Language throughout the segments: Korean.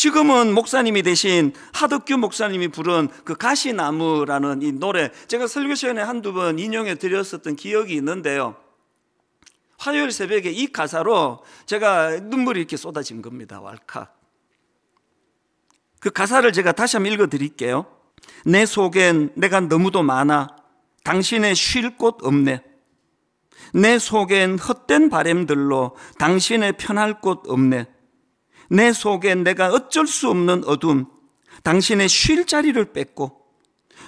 지금은 목사님이 대신 하덕규 목사님이 부른 그 가시나무라는 이 노래 제가 설교 시간에 한두 번 인용해 드렸었던 기억이 있는데요. 화요일 새벽에 이 가사로 제가 눈물이 이렇게 쏟아진 겁니다. 왈칵. 그 가사를 제가 다시 한번 읽어 드릴게요. 내 속엔 내가 너무도 많아. 당신의 쉴 곳 없네. 내 속엔 헛된 바램들로 당신의 편할 곳 없네. 내 속에 내가 어쩔 수 없는 어둠, 당신의 쉴 자리를 뺏고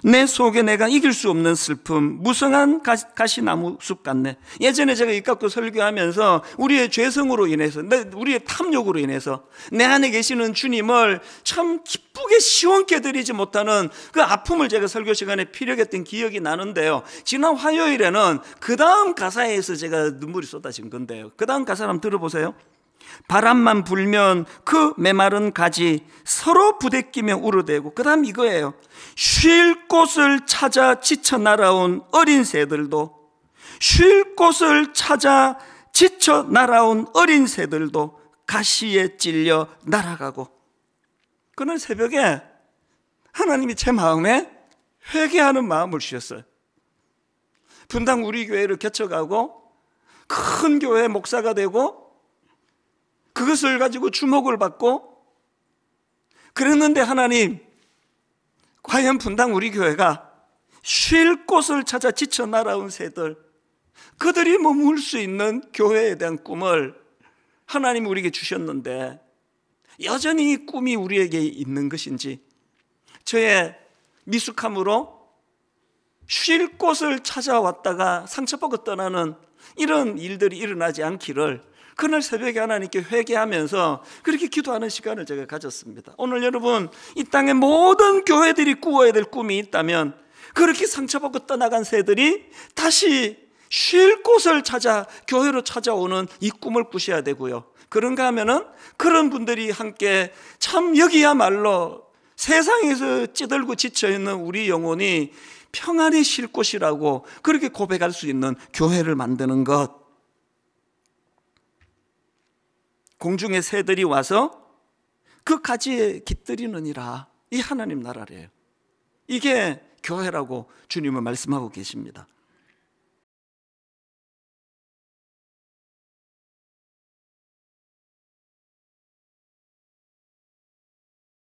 내 속에 내가 이길 수 없는 슬픔, 무성한 가시나무 숲 같네. 예전에 제가 입갖고 설교하면서 우리의 죄성으로 인해서, 우리의 탐욕으로 인해서 내 안에 계시는 주님을 참 기쁘게 시원케 드리지 못하는 그 아픔을 제가 설교 시간에 피력했던 기억이 나는데요. 지난 화요일에는 그 다음 가사에서 제가 눈물이 쏟아진 건데요. 그 다음 가사 한번 들어보세요. 바람만 불면 그 메마른 가지 서로 부대끼며 우르대고 그다음 이거예요. 쉴 곳을 찾아 지쳐 날아온 어린 새들도 쉴 곳을 찾아 지쳐 날아온 어린 새들도 가시에 찔려 날아가고 그날 새벽에 하나님이 제 마음에 회개하는 마음을 주셨어요. 분당 우리 교회를 개척하고 큰 교회 목사가 되고 그것을 가지고 주목을 받고 그랬는데 하나님, 과연 분당 우리 교회가 쉴 곳을 찾아 지쳐 날아온 새들, 그들이 머물 수 있는 교회에 대한 꿈을 하나님 우리에게 주셨는데 여전히 이 꿈이 우리에게 있는 것인지 저의 미숙함으로 쉴 곳을 찾아왔다가 상처받고 떠나는 이런 일들이 일어나지 않기를 그날 새벽에 하나님께 회개하면서 그렇게 기도하는 시간을 제가 가졌습니다. 오늘 여러분 이 땅의 모든 교회들이 꾸어야 될 꿈이 있다면 그렇게 상처받고 떠나간 새들이 다시 쉴 곳을 찾아 교회로 찾아오는 이 꿈을 꾸셔야 되고요. 그런가 하면은 그런 분들이 함께 참 여기야말로 세상에서 찌들고 지쳐 있는 우리 영혼이 평안히 쉴 곳이라고 그렇게 고백할 수 있는 교회를 만드는 것 공중의 새들이 와서 그 가지에 깃들이느니라. 이 하나님 나라래요. 이게 교회라고 주님은 말씀하고 계십니다.